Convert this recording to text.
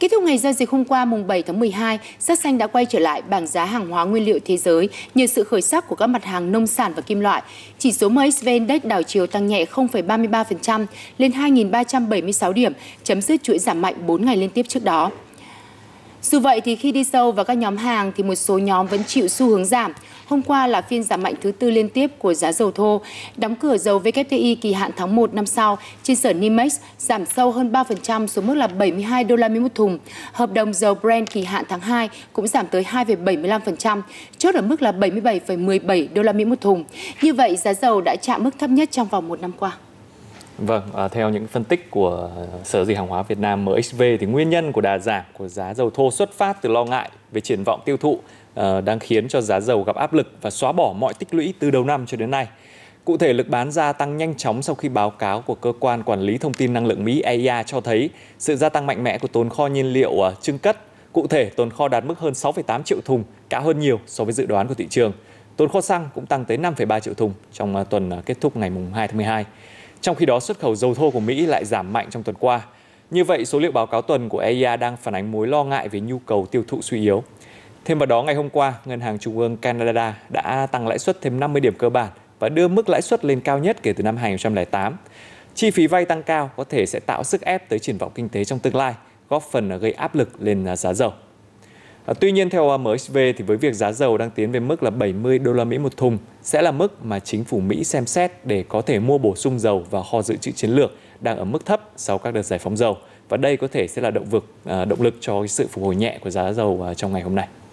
Kết thúc ngày giao dịch hôm qua mùng 7 tháng 12, sắc xanh đã quay trở lại bảng giá hàng hóa nguyên liệu thế giới nhờ sự khởi sắc của các mặt hàng nông sản và kim loại. Chỉ số MSV Index đảo chiều tăng nhẹ 0,33% lên 2.376 điểm, chấm dứt chuỗi giảm mạnh 4 ngày liên tiếp trước đó. Dù vậy thì khi đi sâu vào các nhóm hàng thì một số nhóm vẫn chịu xu hướng giảm. Hôm qua là phiên giảm mạnh thứ tư liên tiếp của giá dầu thô. Đóng cửa dầu WTI kỳ hạn tháng 1 năm sau trên sở NYMEX giảm sâu hơn 3% xuống mức là 72 đô la Mỹ một thùng. Hợp đồng dầu Brent kỳ hạn tháng 2 cũng giảm tới 2,75%, chốt ở mức là 77,17 đô la Mỹ một thùng. Như vậy giá dầu đã chạm mức thấp nhất trong vòng một năm qua. Vâng, à, theo những phân tích của Sở Di hàng hóa Việt Nam MXV thì nguyên nhân của đà giảm của giá dầu thô xuất phát từ lo ngại về triển vọng tiêu thụ à, đang khiến cho giá dầu gặp áp lực và xóa bỏ mọi tích lũy từ đầu năm cho đến nay. Cụ thể, lực bán ra tăng nhanh chóng sau khi báo cáo của Cơ quan Quản lý Thông tin Năng lượng Mỹ EIA cho thấy sự gia tăng mạnh mẽ của tồn kho nhiên liệu à, trưng cất. Cụ thể, tồn kho đạt mức hơn 6,8 triệu thùng, cả hơn nhiều so với dự đoán của thị trường. Tồn kho xăng cũng tăng tới 5,3 triệu thùng trong tuần kết thúc ngày 2 tháng 12. Trong khi đó, xuất khẩu dầu thô của Mỹ lại giảm mạnh trong tuần qua. Như vậy, số liệu báo cáo tuần của EIA e đang phản ánh mối lo ngại về nhu cầu tiêu thụ suy yếu. Thêm vào đó, ngày hôm qua, Ngân hàng Trung ương Canada đã tăng lãi suất thêm 50 điểm cơ bản và đưa mức lãi suất lên cao nhất kể từ năm 2008. Chi phí vay tăng cao có thể sẽ tạo sức ép tới triển vọng kinh tế trong tương lai, góp phần gây áp lực lên giá dầu. À, tuy nhiên theo MSV thì với việc giá dầu đang tiến về mức là 70 đô la Mỹ một thùng sẽ là mức mà chính phủ Mỹ xem xét để có thể mua bổ sung dầu vào kho dự trữ chiến lược đang ở mức thấp sau các đợt giải phóng dầu và đây có thể sẽ là động vực à, động lực cho sự phục hồi nhẹ của giá dầu à, trong ngày hôm nay.